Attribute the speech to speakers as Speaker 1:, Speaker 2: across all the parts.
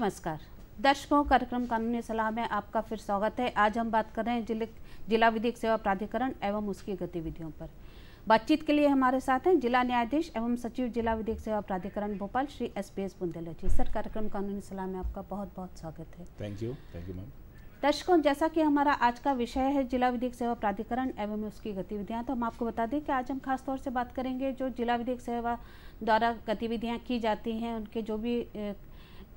Speaker 1: नमस्कार दर्शकों कार्यक्रम कानूनी सलाह में आपका फिर स्वागत है आज हम बात कर रहे हैं जिले जिला विधिक सेवा प्राधिकरण एवं उसकी गतिविधियों पर बातचीत के लिए हमारे साथ हैं जिला न्यायाधीश एवं सचिव जिला विधिक सेवा प्राधिकरण Bhopal Shri S P S Bundela ji sir कार्यक्रम कानूनी सलाह में आपका बहुत बहुत स्वागत है
Speaker 2: thank you thank you ma'am
Speaker 1: दर्शकों जैसा कि हमारा आज का विषय है जिला विधिक सेवा प्राधिकरण एवं उसकी गतिविधियां तो हम आपको बता दें कि आज हम खास तौर से बात करेंगे जो जिला विधिक सेवा द्वारा गतिविधियां की जाती हैं उनके जो भी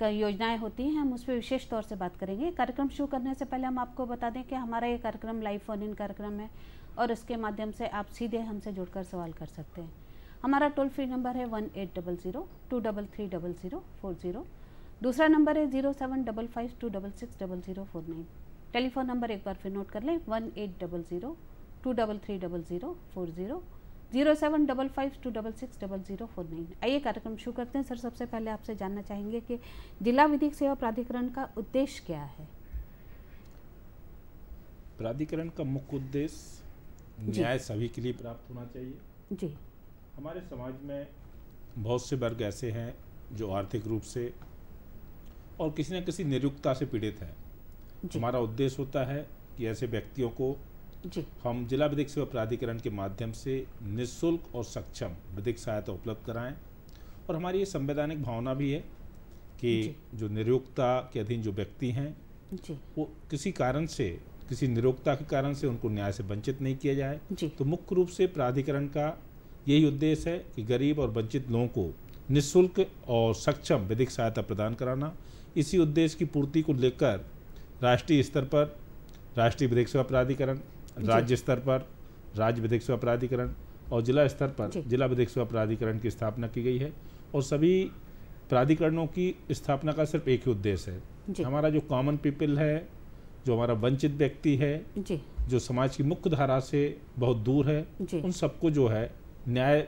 Speaker 1: योजनाएं होती हैं हम उस पर विशेष तौर से बात करेंगे कार्यक्रम शुरू करने से पहले हम आपको बता दें कि हमारा ये कार्यक्रम लाइव फोन इन कार्यक्रम है और उसके माध्यम से आप सीधे हमसे जुड़कर सवाल कर सकते हैं हमारा टोल फ्री नंबर है one eight double zero two double three double zero four zero दूसरा नंबर है zero seven double five two double six double zero four nine telephone number एक बार फिर नोट कर लें one eight double zero two double three double zero four zero zero seven double five two double six double zero four nine आइए कार्यक्रम शुरू करते हैं सर सबसे पहले आपसे जानना चाहेंगे कि जिला विधिक सेवा प्राधिकरण का उद्देश्य
Speaker 2: क्या है प्राधिकरण का मुख्य उद्देश्य न्याय सभी के लिए प्राप्त होना चाहिए जी हमारे समाज में बहुत से वर्ग ऐसे हैं जो आर्थिक रूप से और किसी न किसी निरुक्ता से पीड़ित हैं हमारा उद्देश्य होता है कि ऐसे व्यक्तियों को जी हम जिला विधिक सेवा प्राधिकरण के माध्यम से निःशुल्क और सक्षम विधिक सहायता उपलब्ध कराएं और हमारी ये संवैधानिक भावना भी है कि जो निरोगता के अधीन जो व्यक्ति हैं वो किसी कारण से किसी निरोगता के कारण से उनको न्याय से वंचित नहीं किया जाए तो मुख्य रूप से प्राधिकरण का यही उद्देश्य है कि गरीब और वंचित लोगों को निःशुल्क और सक्षम विधिक सहायता प्रदान कराना इसी उद्देश्य की पूर्ति को लेकर राष्ट्रीय स्तर पर राष्ट्रीय विधिक सेवा प्राधिकरण राज्य स्तर पर राज्य विधिक सेवा प्राधिकरण और जिला स्तर पर जिला विधिक सेवा प्राधिकरण की स्थापना की गई है और सभी प्राधिकरणों की स्थापना का सिर्फ एक ही उद्देश्य है हमारा जो कॉमन पीपल है जो हमारा वंचित व्यक्ति है जो समाज की मुख्य धारा से बहुत दूर है उन सबको जो है न्याय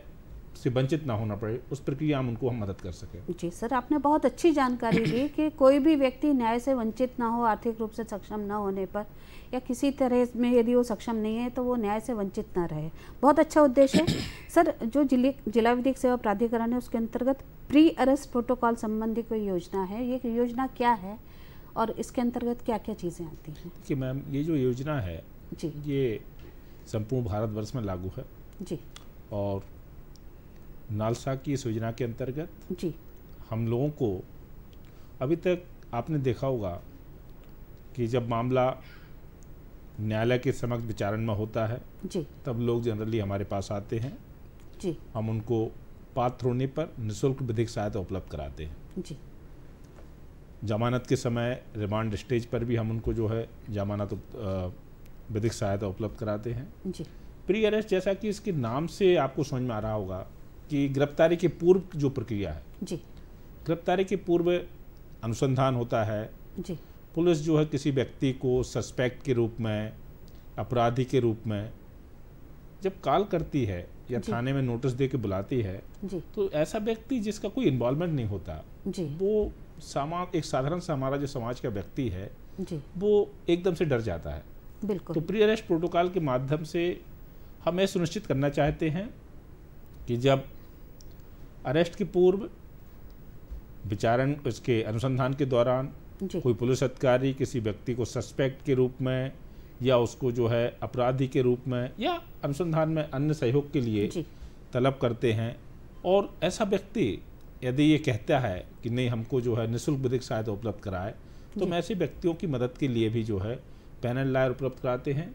Speaker 2: से वंचित ना होना पड़े उस प्रक्रिया में उनको हम मदद कर सकें
Speaker 1: जी सर आपने बहुत अच्छी जानकारी दी कि कोई भी व्यक्ति न्याय से वंचित ना हो आर्थिक रूप से सक्षम ना होने पर या किसी तरह में यदि वो सक्षम नहीं है तो वो न्याय से वंचित ना रहे बहुत अच्छा उद्देश्य है सर जो जिले जिला विधिक सेवा प्राधिकरण है उसके अंतर्गत प्री अरेस्ट प्रोटोकॉल संबंधी कोई योजना है ये योजना क्या है और इसके अंतर्गत क्या क्या चीज़ें आती
Speaker 2: हैं कि मैम ये जो योजना है जी ये संपूर्ण भारतवर्ष में लागू है जी और नालसा की इस योजना के अंतर्गत जी हम लोगों को अभी तक आपने देखा होगा कि जब मामला न्यायालय के समक्ष विचारण में होता है जी तब लोग जनरली हमारे पास आते हैं जी हम उनको पात्र होने पर निःशुल्क विधिक सहायता उपलब्ध कराते हैं जी जमानत के समय रिमांड स्टेज पर भी हम उनको जो है जमानत विधिक सहायता उपलब्ध कराते हैं जी प्री अरेस्ट जैसा कि इसके नाम से आपको समझ में आ रहा होगा कि गिरफ्तारी के पूर्व जो प्रक्रिया है जी गिरफ्तारी के पूर्व अनुसंधान होता है जी पुलिस जो है किसी व्यक्ति को सस्पेक्ट के रूप में अपराधी के रूप में जब कॉल करती है या थाने में नोटिस दे के बुलाती है तो ऐसा व्यक्ति जिसका कोई इन्वॉल्वमेंट नहीं होता वो समाज एक साधारण सा हमारा जो समाज का व्यक्ति है वो एकदम से डर जाता है बिल्कुल तो प्री अरेस्ट प्रोटोकॉल के माध्यम से हम ये सुनिश्चित करना चाहते हैं कि जब अरेस्ट के पूर्व विचारण उसके अनुसंधान के दौरान कोई पुलिस अधिकारी किसी व्यक्ति को सस्पेक्ट के रूप में या उसको जो है अपराधी के रूप में या अनुसंधान में अन्य सहयोग के लिए तलब करते हैं और ऐसा व्यक्ति यदि ये कहता है कि नहीं हमको जो है निःशुल्क विधिक सहायता उपलब्ध कराए तो हम ऐसे व्यक्तियों की मदद के लिए भी जो है पैनल लायर उपलब्ध कराते हैं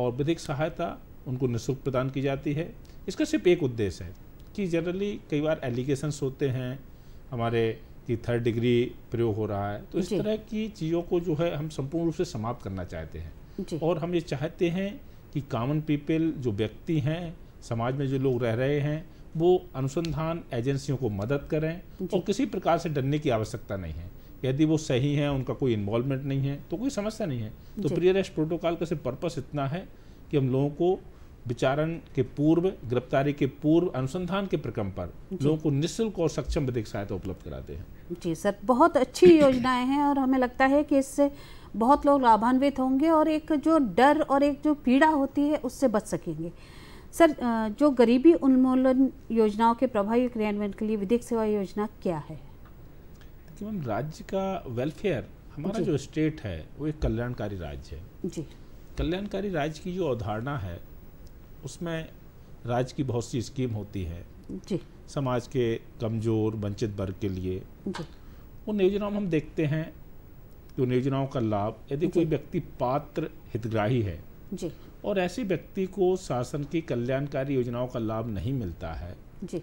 Speaker 2: और विधिक सहायता उनको निःशुल्क प्रदान की जाती है इसका सिर्फ एक उद्देश्य है कि जनरली कई बार एलिगेशन होते हैं हमारे कि थर्ड डिग्री प्रयोग हो रहा है तो इस तरह की चीज़ों को जो है हम संपूर्ण रूप से समाप्त करना चाहते हैं और हम ये चाहते हैं कि कॉमन पीपल जो व्यक्ति हैं समाज में जो लोग रह रहे हैं वो अनुसंधान एजेंसियों को मदद करें और किसी प्रकार से डरने की आवश्यकता नहीं है यदि वो सही हैं उनका कोई इन्वॉल्वमेंट नहीं है तो कोई समस्या नहीं है तो प्रियर प्रोटोकॉल का सिर्फ पर्पस इतना है कि हम लोगों को विचारण के पूर्व गिरफ्तारी के पूर्व अनुसंधान के प्रक्रम पर लोगों को निःशुल्क और सक्षम विधिक सहायता उपलब्ध कराते हैं
Speaker 1: जी सर बहुत अच्छी योजनाएं हैं और हमें लगता है कि इससे बहुत लोग लाभान्वित होंगे और एक जो डर और एक जो पीड़ा होती है उससे बच सकेंगे सर जो गरीबी उन्मूलन योजनाओं के प्रभावी क्रियान्वयन के लिए विधिक सेवा योजना क्या है
Speaker 2: मैम राज्य का वेलफेयर हमारा जो स्टेट है वो एक कल्याणकारी राज्य है जी कल्याणकारी राज्य की जो अवधारणा है उसमें राज्य की बहुत सी स्कीम होती है जी समाज के कमज़ोर वंचित वर्ग के लिए उन योजनाओं में हम देखते हैं कि उन योजनाओं का लाभ यदि कोई व्यक्ति पात्र हितग्राही है जी और ऐसे व्यक्ति को शासन की कल्याणकारी योजनाओं का लाभ नहीं मिलता है जी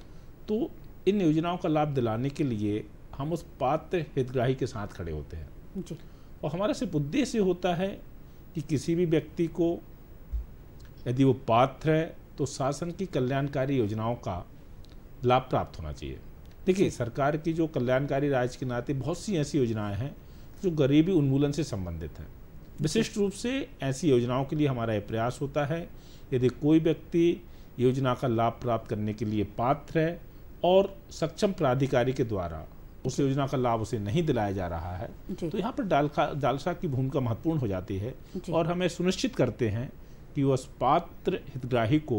Speaker 2: तो इन योजनाओं का लाभ दिलाने के लिए हम उस पात्र हितग्राही के साथ खड़े होते हैं जी और हमारा सिर्फ उद्देश्य होता है कि किसी भी व्यक्ति को यदि वो पात्र है तो शासन की कल्याणकारी योजनाओं का लाभ प्राप्त होना चाहिए देखिए सरकार की जो कल्याणकारी राज्य के नाते बहुत सी ऐसी योजनाएं हैं जो गरीबी उन्मूलन से संबंधित हैं विशिष्ट रूप से ऐसी योजनाओं के लिए हमारा प्रयास होता है यदि कोई व्यक्ति योजना का लाभ प्राप्त करने के लिए पात्र है और सक्षम प्राधिकारी के द्वारा उस योजना का लाभ उसे नहीं दिलाया जा रहा है तो यहाँ पर डालखा डालसा की भूमिका महत्वपूर्ण हो जाती है और हमें सुनिश्चित करते हैं कि उस पात्र हितग्राही को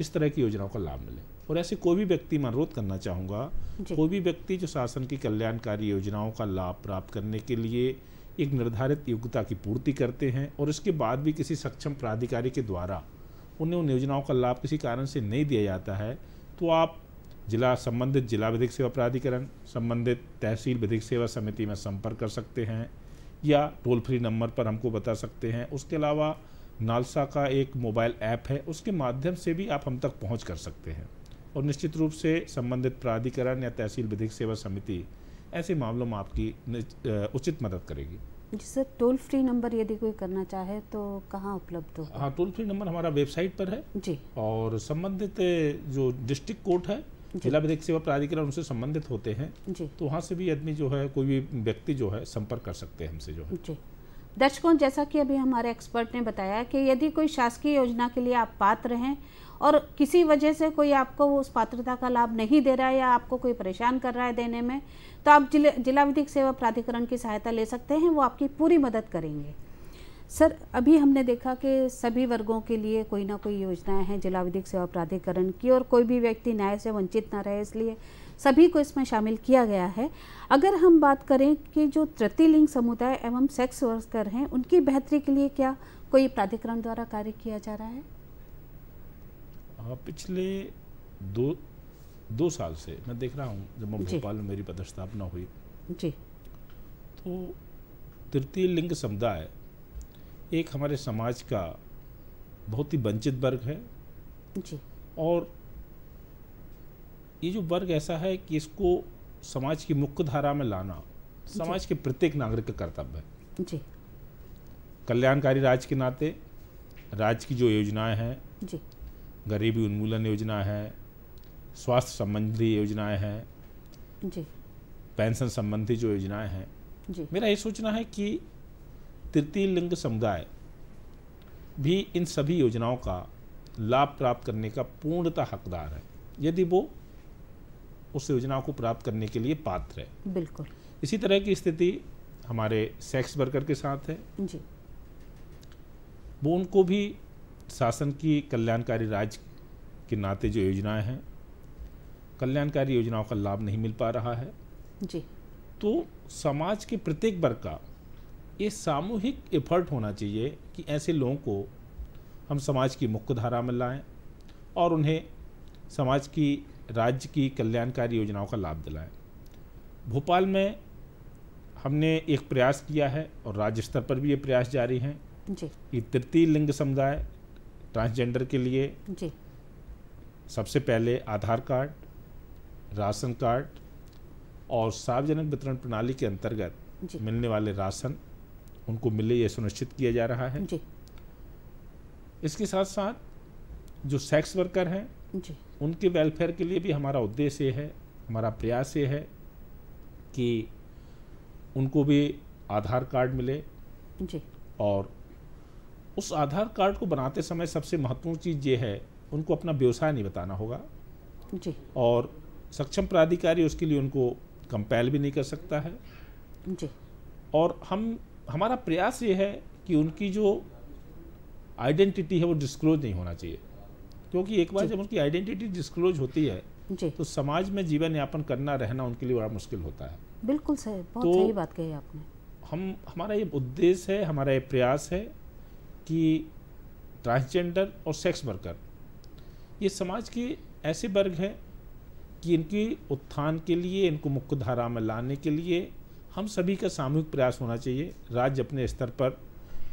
Speaker 2: इस तरह की योजनाओं का लाभ मिले और ऐसे कोई भी व्यक्ति मैं अनुरोध करना चाहूँगा कोई भी व्यक्ति जो शासन की कल्याणकारी योजनाओं का लाभ प्राप्त करने के लिए एक निर्धारित योग्यता की पूर्ति करते हैं और इसके बाद भी किसी सक्षम प्राधिकारी के द्वारा उन्हें उन योजनाओं का लाभ किसी कारण से नहीं दिया जाता है तो आप जिला संबंधित जिला विधिक सेवा प्राधिकरण संबंधित तहसील विधिक सेवा समिति में संपर्क कर सकते हैं या टोल फ्री नंबर पर हमको बता सकते हैं उसके अलावा नालसा का एक मोबाइल ऐप है उसके माध्यम से भी आप हम तक पहुंच कर सकते हैं और निश्चित रूप से संबंधित प्राधिकरण या तहसील विधिक सेवा समिति ऐसे मामलों में आपकी उचित मदद करेगी
Speaker 1: जी सर टोल फ्री नंबर यदि कोई करना चाहे तो कहाँ उपलब्ध हो
Speaker 2: हाँ टोल फ्री नंबर हमारा वेबसाइट पर है जी और संबंधित जो डिस्ट्रिक्ट कोर्ट है जिला विधिक सेवा प्राधिकरण उनसे संबंधित होते हैं जी तो वहाँ से भी आदमी जो है कोई भी व्यक्ति जो है संपर्क कर सकते हैं हमसे जो है जी
Speaker 1: दर्शकों जैसा कि अभी हमारे एक्सपर्ट ने बताया कि यदि कोई शासकीय योजना के लिए आप पात्र हैं और किसी वजह से कोई आपको उस पात्रता का लाभ नहीं दे रहा है या आपको कोई परेशान कर रहा है देने में तो आप जिले जिला विधिक सेवा प्राधिकरण की सहायता ले सकते हैं वो आपकी पूरी मदद करेंगे सर अभी हमने देखा कि सभी वर्गों के लिए कोई ना कोई योजनाएं हैं जिला विधिक सेवा प्राधिकरण की और कोई भी व्यक्ति न्याय से वंचित ना रहे इसलिए सभी को इसमें शामिल किया गया है अगर हम बात करें कि जो तृतीय लिंग समुदाय एवं सेक्स वर्कर हैं उनकी बेहतरी के लिए क्या कोई प्राधिकरण द्वारा कार्य किया जा रहा है
Speaker 2: हाँ, पिछले दो दो साल से मैं देख रहा हूँ जब भोपाल में मेरी पदस्थापना हुई जी तो तृतीय लिंग समुदाय एक हमारे समाज का बहुत ही वंचित वर्ग है जी और ये जो वर्ग ऐसा है कि इसको समाज की मुख्य धारा में लाना समाज के प्रत्येक नागरिक का कर्तव्य है जी कल्याणकारी राज्य के नाते राज्य की जो योजनाएं हैं गरीबी उन्मूलन योजना है स्वास्थ्य संबंधी योजनाएं हैं पेंशन संबंधी जो योजनाएं हैं मेरा ये सोचना है कि तृतीय लिंग समुदाय भी इन सभी योजनाओं का लाभ प्राप्त करने का पूर्णतः हकदार है यदि वो उस योजनाओं को प्राप्त करने के लिए पात्र है बिल्कुल इसी तरह की स्थिति हमारे सेक्स वर्कर के साथ है जी वो उनको भी शासन की कल्याणकारी राज्य के नाते जो योजनाएं हैं कल्याणकारी योजनाओं का लाभ नहीं मिल पा रहा है जी तो समाज के प्रत्येक वर्ग का ये सामूहिक एफर्ट होना चाहिए कि ऐसे लोगों को हम समाज की मुख्य धारा में लाएं और उन्हें समाज की राज्य की कल्याणकारी योजनाओं का लाभ दिलाएं भोपाल में हमने एक प्रयास किया है और राज्य स्तर पर भी ये प्रयास जारी हैं कि तृतीय लिंग समुदाय ट्रांसजेंडर के लिए जी सबसे पहले आधार कार्ड राशन कार्ड और सार्वजनिक वितरण प्रणाली के अंतर्गत मिलने वाले राशन उनको मिले ये सुनिश्चित किया जा रहा है जी। इसके साथ साथ जो सेक्स वर्कर हैं जी उनके वेलफेयर के लिए भी हमारा उद्देश्य है हमारा प्रयास ये है कि उनको भी आधार कार्ड मिले जी और उस आधार कार्ड को बनाते समय सबसे महत्वपूर्ण चीज़ ये है उनको अपना व्यवसाय नहीं बताना होगा जी और सक्षम प्राधिकारी उसके लिए उनको कंपेल भी नहीं कर सकता है जी और हम हमारा प्रयास ये है कि उनकी जो आइडेंटिटी है वो डिस्क्लोज नहीं होना चाहिए क्योंकि एक बार जब उनकी आइडेंटिटी डिस्क्लोज होती है तो समाज में जीवन यापन करना रहना उनके लिए बड़ा मुश्किल होता है
Speaker 1: बिल्कुल सही बहुत तो सही बात कही आपने
Speaker 2: हम हमारा ये उद्देश्य है हमारा ये प्रयास है कि ट्रांसजेंडर और सेक्स वर्कर ये समाज के ऐसे वर्ग हैं कि इनकी उत्थान के लिए इनको मुख्य धारा में लाने के लिए हम सभी का सामूहिक प्रयास होना चाहिए राज्य अपने स्तर पर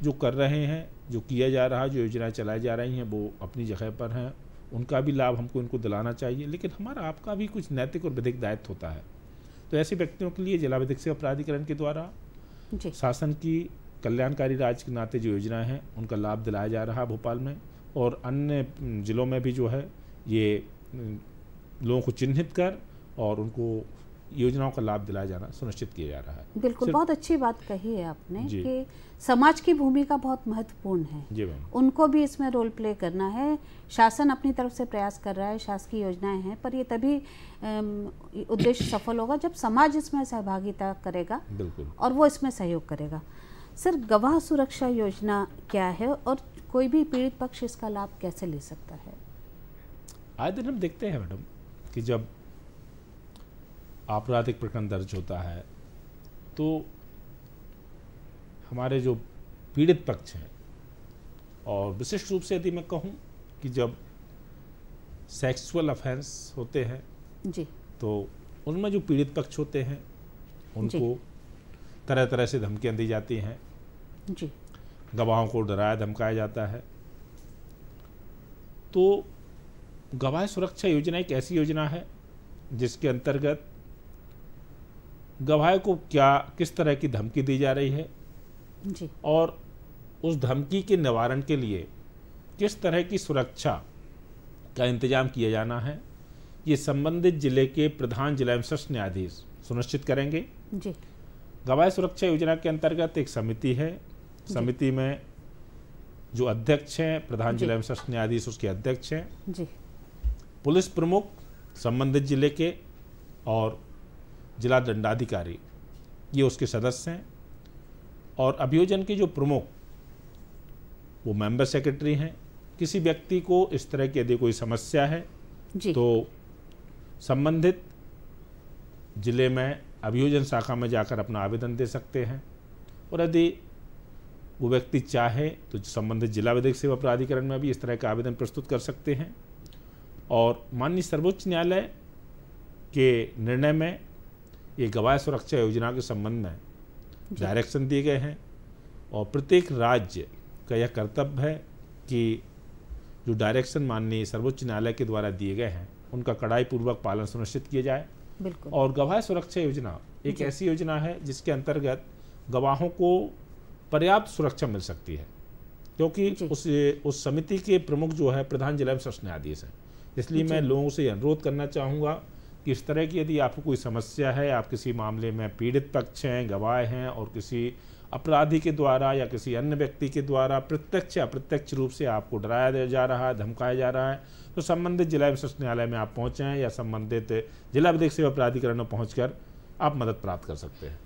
Speaker 2: जो कर रहे हैं जो किया जा रहा जो योजनाएं चलाई जा रही हैं वो अपनी जगह पर हैं उनका भी लाभ हमको इनको दिलाना चाहिए लेकिन हमारा आपका भी कुछ नैतिक और विधिक दायित्व होता है तो ऐसे व्यक्तियों के लिए जिला विधिक सेवा प्राधिकरण के द्वारा शासन की कल्याणकारी राज्य के नाते जो योजनाएँ हैं उनका लाभ दिलाया जा रहा है भोपाल में और अन्य जिलों में भी जो है ये लोगों को चिन्हित कर और उनको योजनाओं का लाभ दिलाया जाना सुनिश्चित किया जा रहा है बिल्कुल बहुत
Speaker 1: अच्छी बात कही है आपने कि समाज की भूमिका बहुत महत्वपूर्ण है जी उनको भी इसमें रोल प्ले करना है शासन अपनी तरफ से प्रयास कर रहा है शासकीय योजनाएं हैं पर ये तभी उद्देश्य सफल होगा जब समाज इसमें सहभागिता करेगा बिल्कुल और वो इसमें सहयोग करेगा सर गवाह सुरक्षा योजना क्या है और कोई भी पीड़ित पक्ष इसका लाभ कैसे ले
Speaker 2: सकता है आए दिन हम देखते हैं मैडम कि जब आपराधिक प्रकरण दर्ज होता है तो हमारे जो पीड़ित पक्ष हैं और विशिष्ट रूप से यदि मैं कहूँ कि जब सेक्सुअल अफेंस होते हैं जी तो उनमें जो पीड़ित पक्ष होते हैं उनको तरह तरह से धमकियाँ दी जाती हैं जी गवाहों को डराया धमकाया जाता है तो गवाह सुरक्षा योजना एक ऐसी योजना है जिसके अंतर्गत गवाह को क्या किस तरह की धमकी दी जा रही है जी और उस धमकी के निवारण के लिए किस तरह की सुरक्षा का इंतजाम किया जाना है ये संबंधित जिले के प्रधान जिला एवं सत्र न्यायाधीश सुनिश्चित करेंगे जी गवाह सुरक्षा योजना के अंतर्गत एक समिति है समिति में जो अध्यक्ष हैं प्रधान जिला एवं सत्र न्यायाधीश उसके अध्यक्ष हैं जी पुलिस प्रमुख संबंधित जिले के और जिला दंडाधिकारी ये उसके सदस्य हैं और अभियोजन के जो प्रमुख वो मेंबर सेक्रेटरी हैं किसी व्यक्ति को इस तरह की यदि कोई समस्या है तो संबंधित जिले में अभियोजन शाखा में जाकर अपना आवेदन दे सकते हैं और यदि वो व्यक्ति चाहे तो संबंधित जिला विधिक सेवा प्राधिकरण में भी इस तरह का आवेदन प्रस्तुत कर सकते हैं और माननीय सर्वोच्च न्यायालय के निर्णय में ये गवाह सुरक्षा योजना के संबंध में डायरेक्शन दिए गए हैं और प्रत्येक राज्य का यह कर्तव्य है कि जो डायरेक्शन माननीय सर्वोच्च न्यायालय के द्वारा दिए गए हैं उनका कड़ाई पूर्वक पालन सुनिश्चित किया जाए और गवाह सुरक्षा योजना एक ऐसी योजना है जिसके अंतर्गत गवाहों को पर्याप्त सुरक्षा मिल सकती है क्योंकि उस उस समिति के प्रमुख जो है प्रधान जिला एवं न्यायाधीश हैं इसलिए मैं लोगों से अनुरोध करना चाहूँगा इस तरह की यदि आपको कोई समस्या है आप किसी मामले में पीड़ित पक्ष हैं गवाह हैं और किसी अपराधी के द्वारा या किसी अन्य व्यक्ति के द्वारा प्रत्यक्ष या रूप से आपको डराया जा रहा है धमकाया जा रहा है तो संबंधित जिला एवं सत्र न्यायालय में आप पहुँचें या संबंधित जिला विधिक सेवा प्राधिकरण में पहुँच आप मदद प्राप्त कर सकते हैं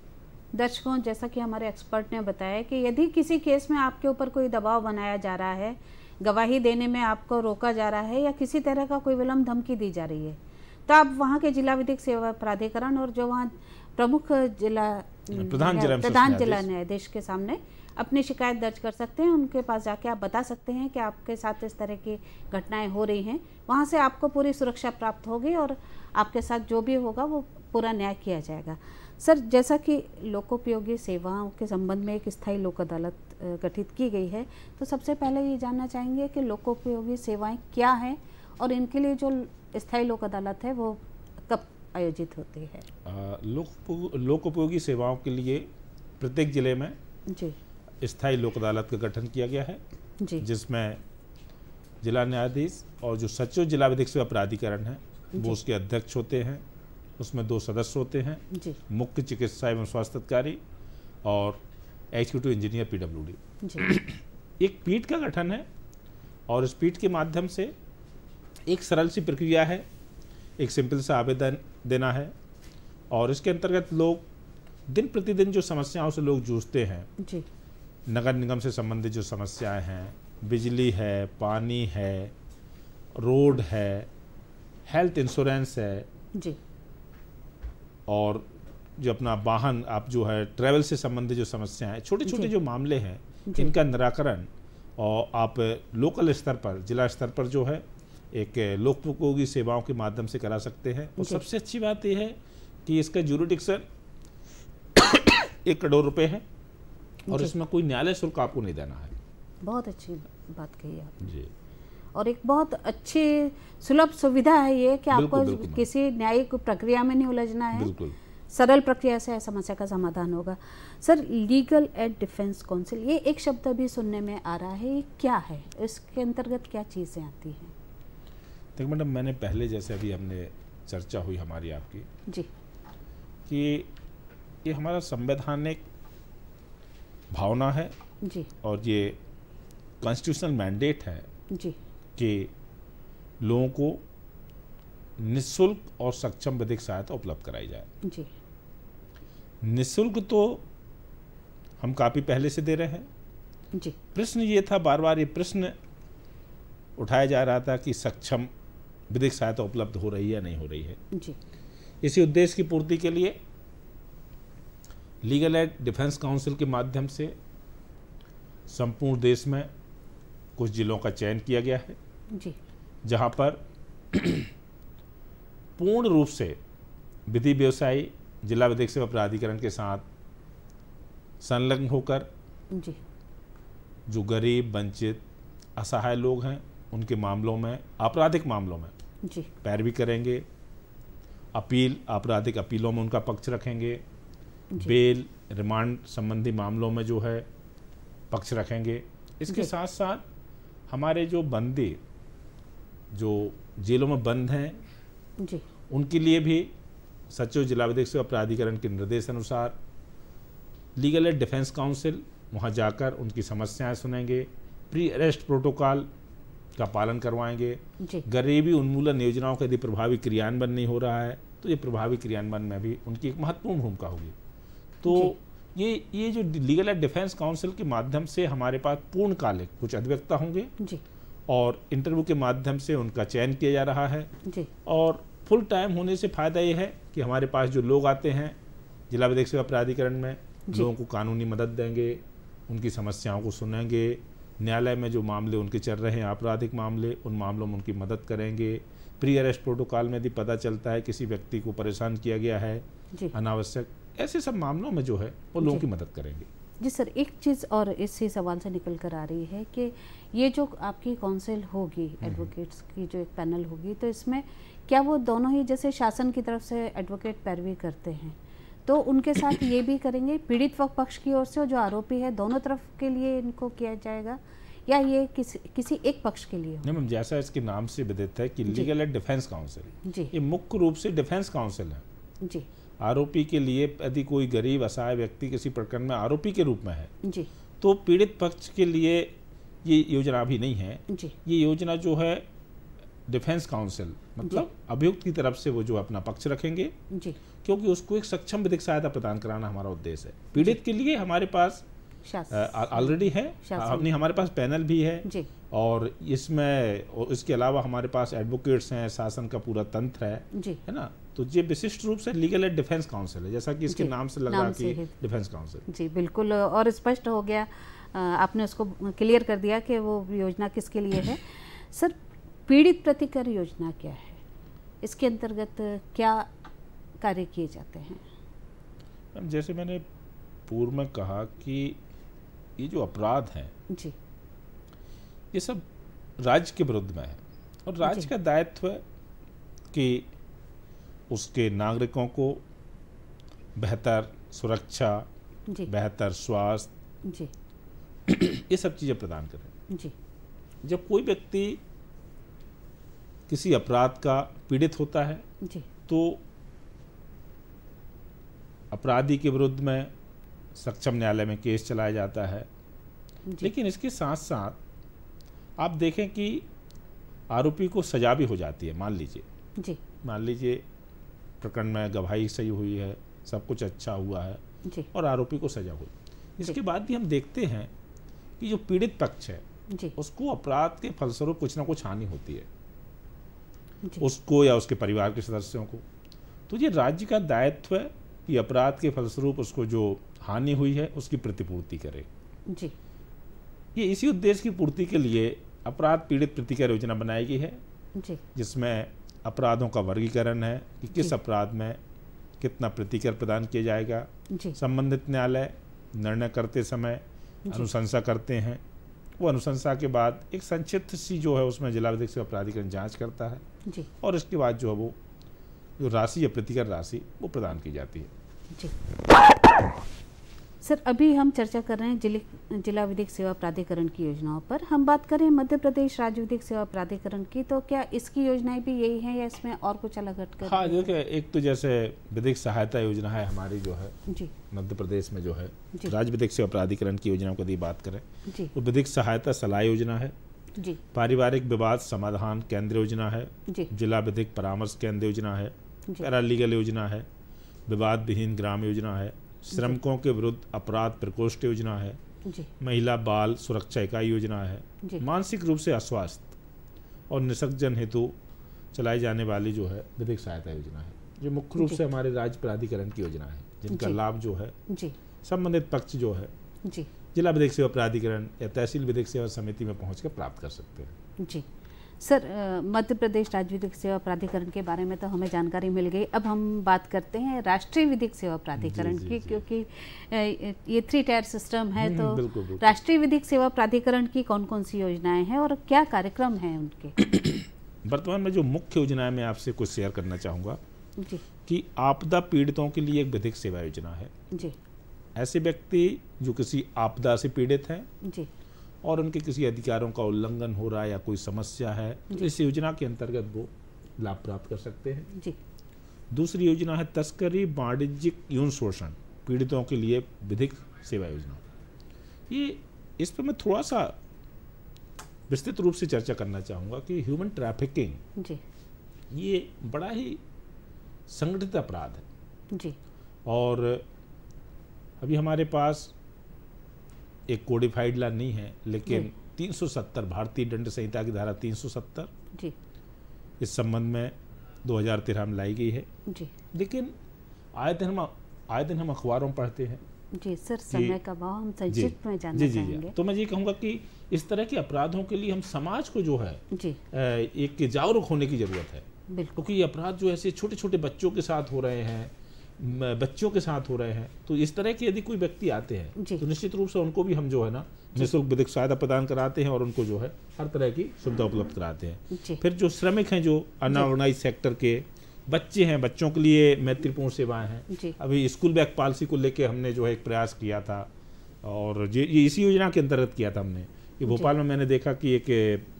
Speaker 1: दर्शकों जैसा कि हमारे एक्सपर्ट ने बताया कि यदि किसी केस में आपके ऊपर कोई दबाव बनाया जा रहा है गवाही देने में आपको रोका जा रहा है या किसी तरह का कोई विलम्ब धमकी दी जा रही है तब वहाँ के जिला विधिक सेवा प्राधिकरण और जो वहाँ प्रमुख जिला प्रधान जिला प्रधान जिला न्यायाधीश के सामने अपनी शिकायत दर्ज कर सकते हैं उनके पास जाके आप बता सकते हैं कि आपके साथ इस तरह की घटनाएं हो रही हैं वहाँ से आपको पूरी सुरक्षा प्राप्त होगी और आपके साथ जो भी होगा वो पूरा न्याय किया जाएगा सर जैसा कि लोकोपयोगी सेवाओं के संबंध में एक स्थायी लोक अदालत गठित की गई है तो सबसे पहले ये जानना चाहेंगे कि लोकोपयोगी सेवाएं क्या हैं और इनके लिए जो स्थायी लोक अदालत है वो कब आयोजित होती है
Speaker 2: लोक लोक उपयोगी सेवाओं के लिए प्रत्येक जिले में जी स्थायी लोक अदालत का गठन किया गया है जी जिसमें जिला न्यायाधीश और जो सचिव जिला विधिक सेवा प्राधिकरण है वो उसके अध्यक्ष होते हैं उसमें दो सदस्य होते हैं मुख्य चिकित्सा एवं स्वास्थ्य अधिकारी और एग्जीक्यूटिव इंजीनियर पीडब्ल्यूडी एक पीठ का गठन है और इस पीठ के माध्यम से एक सरल सी प्रक्रिया है एक सिंपल सा आवेदन देना है और इसके अंतर्गत लोग दिन प्रतिदिन जो समस्याओं से लोग जूझते हैं जी नगर निगम से संबंधित जो समस्याएं हैं बिजली है पानी है रोड है हेल्थ इंश्योरेंस है जी और जो अपना वाहन आप जो है ट्रैवल से संबंधित जो समस्याएं हैं छोटे छोटे जो मामले हैं इनका निराकरण और आप लोकल स्तर पर जिला स्तर पर जो है एक लोकपयोगी सेवाओं के माध्यम से करा सकते हैं और सबसे अच्छी बात यह है कि इसका जूरिडिक्शन एक करोड़ रुपए है और इसमें कोई न्यायालय शुल्क आपको नहीं देना है
Speaker 1: बहुत अच्छी बात कही आप जी और एक बहुत अच्छी सुलभ सुविधा है ये कि आपको बिल्कुल, किसी न्यायिक प्रक्रिया में नहीं उलझना है सरल प्रक्रिया से समस्या का समाधान होगा sir legal and defence council ये एक शब्द अभी सुनने में आ रहा है ये क्या है इसके अंतर्गत क्या चीज़ें आती हैं
Speaker 2: देखो मैडम मैंने पहले जैसे अभी हमने चर्चा हुई हमारी आपकी जी कि ये हमारा संवैधानिक भावना है जी और ये कॉन्स्टिट्यूशनल मैंडेट है जी कि लोगों को निशुल्क और सक्षम विधिक सहायता उपलब्ध कराई जाए जी निशुल्क तो हम काफ़ी पहले से दे रहे हैं जी प्रश्न ये था बार बार ये प्रश्न उठाया जा रहा था कि सक्षम विधिक सहायता उपलब्ध हो रही है या नहीं हो रही है जी इसी उद्देश्य की पूर्ति के लिए लीगल एड डिफेंस काउंसिल के माध्यम से संपूर्ण देश में कुछ जिलों का चयन किया गया है जी जहाँ पर पूर्ण रूप से विधि व्यवसायी जिला विधिक सेवा प्राधिकरण के साथ संलग्न होकर जी जो गरीब वंचित असहाय लोग हैं उनके मामलों में आपराधिक मामलों में पैरवी करेंगे अपील आपराधिक अपीलों में उनका पक्ष रखेंगे बेल रिमांड संबंधी मामलों में जो है पक्ष रखेंगे इसके साथ साथ हमारे जो बंदी जो जेलों में बंद हैं जी उनके लिए भी सचिव जिला विधिक सेवा प्राधिकरण के निर्देश अनुसार लीगल एड डिफेंस काउंसिल वहाँ जाकर उनकी समस्याएं सुनेंगे प्री अरेस्ट प्रोटोकॉल का पालन करवाएंगे गरीबी उन्मूलन योजनाओं का यदि प्रभावी क्रियान्वयन नहीं हो रहा है तो ये प्रभावी क्रियान्वयन में भी उनकी एक महत्वपूर्ण भूमिका होगी तो ये ये जो लीगल एंड डिफेंस काउंसिल के माध्यम से हमारे पास पूर्णकालिक कुछ अधिवक्ता होंगे जी और इंटरव्यू के माध्यम से उनका चयन किया जा रहा है जी और फुल टाइम होने से फ़ायदा ये है कि हमारे पास जो लोग आते हैं जिला विधिक सेवा प्राधिकरण में लोगों को कानूनी मदद देंगे उनकी समस्याओं को सुनेंगे न्यायालय में जो मामले उनके चल रहे हैं आपराधिक मामले उन मामलों में उनकी मदद करेंगे प्री अरेस्ट प्रोटोकॉल में यदि पता चलता है किसी व्यक्ति को परेशान किया गया है अनावश्यक ऐसे सब मामलों में जो है वो लोगों की मदद करेंगे
Speaker 1: जी सर एक चीज़ और इसी सवाल से निकल कर आ रही है कि ये जो आपकी काउंसिल होगी एडवोकेट्स हम्म, हम्म। की जो एक पैनल होगी तो इसमें क्या वो दोनों ही जैसे शासन की तरफ से एडवोकेट पैरवी करते हैं तो उनके साथ ये भी करेंगे पीड़ित पक्ष की ओर से जो आरोपी है दोनों तरफ के लिए इनको किया जाएगा या ये किसी किसी एक पक्ष के लिए
Speaker 2: नहीं मैम जैसा इसके नाम से विदित है कि लीगल एंड डिफेंस काउंसिल जी ये मुख्य रूप से डिफेंस काउंसिल है जी आरोपी के लिए यदि कोई गरीब असहाय व्यक्ति किसी प्रकरण में आरोपी के रूप में है जी तो पीड़ित पक्ष के लिए ये योजना अभी नहीं है जी ये योजना जो है डिफेंस काउंसिल मतलब अभियुक्त की तरफ से वो जो अपना पक्ष रखेंगे जी क्योंकि उसको एक सक्षम विधिक सहायता प्रदान कराना हमारा उद्देश्य है पीड़ित के लिए हमारे पास ऑलरेडी है अपनी हमारे पास पैनल भी है जी। और इसमें इसके अलावा हमारे पास एडवोकेट्स हैं शासन का पूरा तंत्र है जी। है ना तो ये विशिष्ट रूप से लीगल एड डिफेंस काउंसिल है जैसा कि इसके नाम से लगा रहा कि डिफेंस काउंसिल
Speaker 1: जी बिल्कुल और स्पष्ट हो गया आपने उसको क्लियर कर दिया कि वो योजना किसके लिए है सर पीड़ित प्रतिकर योजना क्या है इसके अंतर्गत क्या कार्य किए
Speaker 2: जाते हैं जैसे मैंने पूर्व में कहा कि ये जो अपराध हैं जी ये सब राज्य के विरुद्ध में है और राज्य का दायित्व है कि उसके नागरिकों को बेहतर सुरक्षा बेहतर स्वास्थ्य ये सब चीज़ें प्रदान करें जी जब कोई व्यक्ति किसी अपराध का पीड़ित होता है जी। तो अपराधी के विरुद्ध में सक्षम न्यायालय में केस चलाया जाता है लेकिन इसके साथ साथ आप देखें कि आरोपी को सजा भी हो जाती है मान लीजिए जी मान लीजिए प्रकरण में गवाही सही हुई है सब कुछ अच्छा हुआ है जी। और आरोपी को सजा हुई इसके बाद भी हम देखते हैं कि जो पीड़ित पक्ष है जी। उसको अपराध के फलस्वरूप कुछ ना कुछ हानि होती है उसको या उसके परिवार के सदस्यों को तो ये राज्य का दायित्व है कि अपराध के फलस्वरूप उसको जो हानि हुई है उसकी प्रतिपूर्ति करे जी ये इसी उद्देश्य की पूर्ति के लिए अपराध पीड़ित प्रतिक्रिया योजना बनाई गई है जी जिसमें अपराधों का वर्गीकरण है कि किस अपराध में कितना प्रतिकर प्रदान किया जाएगा संबंधित न्यायालय निर्णय करते समय अनुशंसा करते हैं वो अनुशंसा के बाद एक संक्षिप्त सी जो है उसमें जिला का प्राधिकरण जाँच करता है जी और इसके बाद जो है वो जो राशि या प्रतिकर राशि वो प्रदान की जाती है जी
Speaker 1: सर अभी हम चर्चा कर रहे हैं जिले जिला विधिक सेवा प्राधिकरण की योजनाओं पर हम बात करें मध्य प्रदेश राज्य विधिक सेवा प्राधिकरण की तो क्या इसकी योजनाएं भी यही हैं या इसमें और कुछ अलग हटकर हाँ देखिए
Speaker 2: एक तो जैसे विधिक सहायता योजना है हमारी जो है जी मध्य प्रदेश में जो है राज्य विधिक सेवा प्राधिकरण की योजनाओं की यदि बात करें तो विधिक सहायता सलाह योजना है पारिवारिक विवाद समाधान केंद्र योजना है जिला विधिक परामर्श केंद्र योजना है पैरा लीगल योजना है विवाद विहीन ग्राम योजना है श्रमिकों के विरुद्ध अपराध प्रकोष्ठ योजना है महिला बाल सुरक्षा इकाई योजना है मानसिक रूप से अस्वास्थ और निसर्जन हेतु चलाई जाने वाली जो है विधिक सहायता योजना है जो मुख्य रूप से हमारे राज्य प्राधिकरण की योजना है जिनका लाभ जो है संबंधित पक्ष जो है जिला विधिक सेवा प्राधिकरण या तहसील विधिक सेवा समिति में पहुंचकर प्राप्त कर सकते
Speaker 1: हैं जी सर मध्य प्रदेश राज्य विधिक सेवा प्राधिकरण के बारे में तो हमें जानकारी मिल गई अब हम बात करते हैं राष्ट्रीय विधिक सेवा प्राधिकरण की क्योंकि ये थ्री टायर सिस्टम है हम्म, तो राष्ट्रीय विधिक सेवा प्राधिकरण की कौन कौन सी योजनाएं हैं और क्या कार्यक्रम हैं उनके
Speaker 2: वर्तमान में जो मुख्य योजनाएं मैं आपसे कुछ शेयर करना चाहूँगा कि आपदा पीड़ितों के लिए एक विधिक सेवा योजना है जी ऐसे व्यक्ति जो किसी आपदा से पीड़ित हैं जी और उनके किसी अधिकारों का उल्लंघन हो रहा है या कोई समस्या है तो इस योजना के अंतर्गत वो लाभ प्राप्त कर सकते हैं दूसरी योजना है तस्करी वाणिज्यिक यौन शोषण पीड़ितों के लिए विधिक सेवा योजना ये इस पर मैं थोड़ा सा विस्तृत रूप से चर्चा करना चाहूँगा कि ह्यूमन ट्रैफिकिंग ये बड़ा ही संगठित अपराध है जी और अभी हमारे पास एक कोडिफाइड ला नहीं है लेकिन 370 भारतीय दंड संहिता की धारा 370 जी इस संबंध में दो हज़ार में लाई गई है जी लेकिन आए दिन हम आए दिन हम अखबारों पढ़ते हैं
Speaker 1: जी सर समय का भाव हम संक्षिप्त में जानना जी, जी, चाहेंगे तो
Speaker 2: मैं ये कहूंगा कि इस तरह के अपराधों के लिए हम समाज को जो है जी एक जागरूक होने की ज़रूरत है क्योंकि ये अपराध जो ऐसे छोटे छोटे बच्चों के साथ हो रहे हैं बच्चों के साथ हो रहे हैं तो इस तरह के यदि कोई व्यक्ति आते हैं तो निश्चित रूप से उनको भी हम जो है ना निःशुल्क सहायता प्रदान कराते हैं और उनको जो है हर तरह की सुविधा उपलब्ध कराते हैं फिर जो श्रमिक हैं जो अनऑर्गेनाइज सेक्टर के बच्चे हैं बच्चों के लिए मैत्रीपूर्ण सेवाएं हैं अभी स्कूल बैग पॉलिसी को लेकर हमने जो है एक प्रयास किया था और ये इसी योजना के अंतर्गत किया था हमने कि भोपाल में मैंने देखा कि एक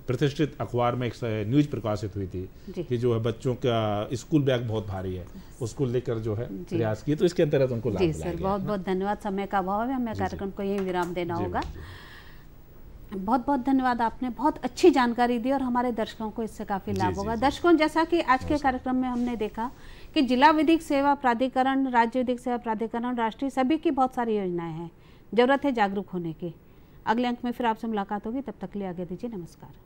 Speaker 2: प्रतिष्ठित अखबार में एक न्यूज प्रकाशित हुई थी कि जो है बच्चों का स्कूल बैग बहुत भारी है उसको लेकर जो है प्रयास किए तो इसके अंतर्गत उनको जी सर बहुत
Speaker 1: बहुत धन्यवाद समय का अभाव है हमें कार्यक्रम को यही विराम देना होगा बहुत बहुत धन्यवाद आपने बहुत अच्छी जानकारी दी और हमारे दर्शकों को इससे काफ़ी लाभ होगा दर्शकों जैसा कि आज के कार्यक्रम में हमने देखा कि जिला विधिक सेवा प्राधिकरण राज्य विधिक सेवा प्राधिकरण राष्ट्रीय सभी की बहुत सारी योजनाएं हैं जरूरत है जागरूक होने की अगले अंक में फिर आपसे मुलाकात होगी तब तक लिए आगे दीजिए नमस्कार